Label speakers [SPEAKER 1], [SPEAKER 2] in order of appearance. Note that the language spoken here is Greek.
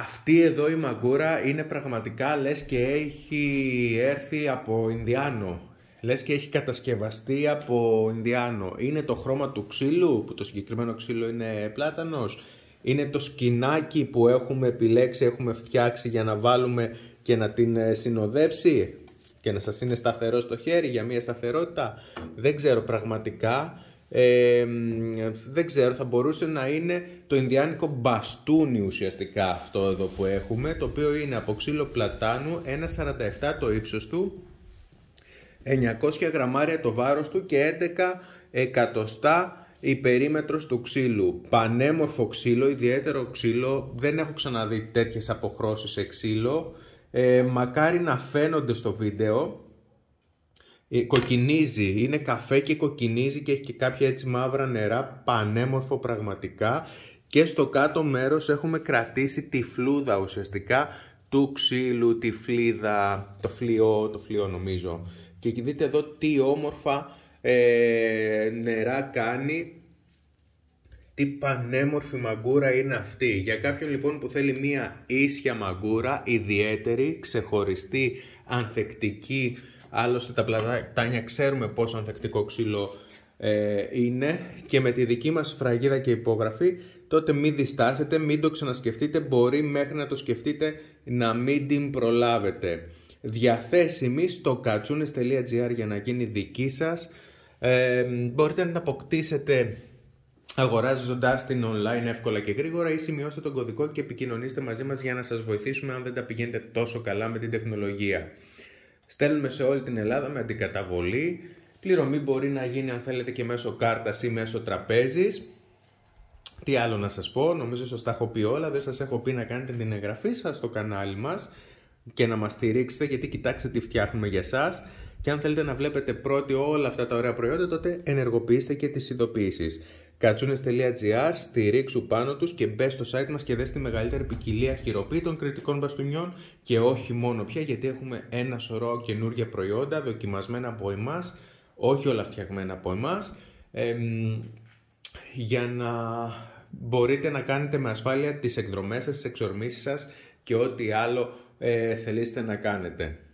[SPEAKER 1] Αυτή εδώ η μαγκούρα είναι πραγματικά λες και έχει έρθει από Ινδιάνο. Λες και έχει κατασκευαστεί από Ινδιάνο. Είναι το χρώμα του ξύλου, που το συγκεκριμένο ξύλο είναι πλάτανος. Είναι το σκινάκι που έχουμε επιλέξει, έχουμε φτιάξει για να βάλουμε και να την ε, συνοδέψει και να σας είναι σταθερό στο χέρι για μια σταθερότητα. Δεν ξέρω πραγματικά δεν ξέρω, θα μπορούσε να είναι το Ινδιάνικο μπαστούνι ουσιαστικά αυτό εδώ που έχουμε, το οποίο είναι από ξύλο πλατάνου, 1,47 το ύψος του, 900 γραμμάρια το βάρος του και 11 εκατοστά η περίμετρος του ξύλου. Πανέμορφο ξύλο, ιδιαίτερο ξύλο, δεν έχω ξαναδεί τέτοιες αποχρώσεις σε ξύλο, ε, μακάρι να φαίνονται στο βίντεο ε, κοκκινίζει, είναι καφέ και κοκκινίζει και έχει και κάποια έτσι μαύρα νερά, πανέμορφο πραγματικά. Και στο κάτω μέρος έχουμε κρατήσει τη φλούδα ουσιαστικά του ξύλου, τη φλίδα, το φλοιό, το φλοιό νομίζω. Και δείτε εδώ τι όμορφα ε, νερά κάνει τι πανέμορφη μαγκούρα είναι αυτή. Για κάποιον λοιπόν που θέλει μία ίσια μαγκούρα, ιδιαίτερη, ξεχωριστή, ανθεκτική. Άλλωστε τα πλατάνια ξέρουμε πόσο ανθεκτικό ξύλο ε, είναι και με τη δική μας φραγίδα και υπογραφή τότε μην διστάσετε, μην το ξανασκεφτείτε, μπορεί μέχρι να το σκεφτείτε να μην την προλάβετε. Διαθέσιμη στο κατσούνες.gr για να γίνει δική σας. Ε, μπορείτε να την αποκτήσετε αγοράζοντά την online εύκολα και γρήγορα ή σημειώστε τον κωδικό και επικοινωνήστε μαζί μας για να σας βοηθήσουμε αν δεν τα πηγαίνετε τόσο καλά με την τεχνολογία. Στέλνουμε σε όλη την Ελλάδα με αντικαταβολή. Πληρωμή μπορεί να γίνει αν θέλετε και μέσω κάρτας ή μέσω τραπέζης. Τι άλλο να σας πω, νομίζω σας τα έχω πει όλα, δεν σας έχω πει να κάνετε την εγγραφή σας στο κανάλι μας και να μας στηρίξετε γιατί κοιτάξτε τι φτιάχνουμε για σας και αν θέλετε να βλέπετε πρώτοι όλα αυτά τα ωραία προϊόντα τότε ενεργοποιήστε και τις ειδοποιήσεις. Κατσούνε.gr, στηρίξου πάνω τους και μπες στο site μας και δες τη μεγαλύτερη ποικιλία χειροποίητων κριτικών μπαστούνιών και όχι μόνο πια γιατί έχουμε ένα σωρό καινούργια προϊόντα δοκιμασμένα από εμάς, όχι όλα φτιαγμένα από εμάς. για να μπορείτε να κάνετε με ασφάλεια τις εκδρομές σας, τις εξορμήσεις σας και ό,τι άλλο ε, θελήσετε να κάνετε.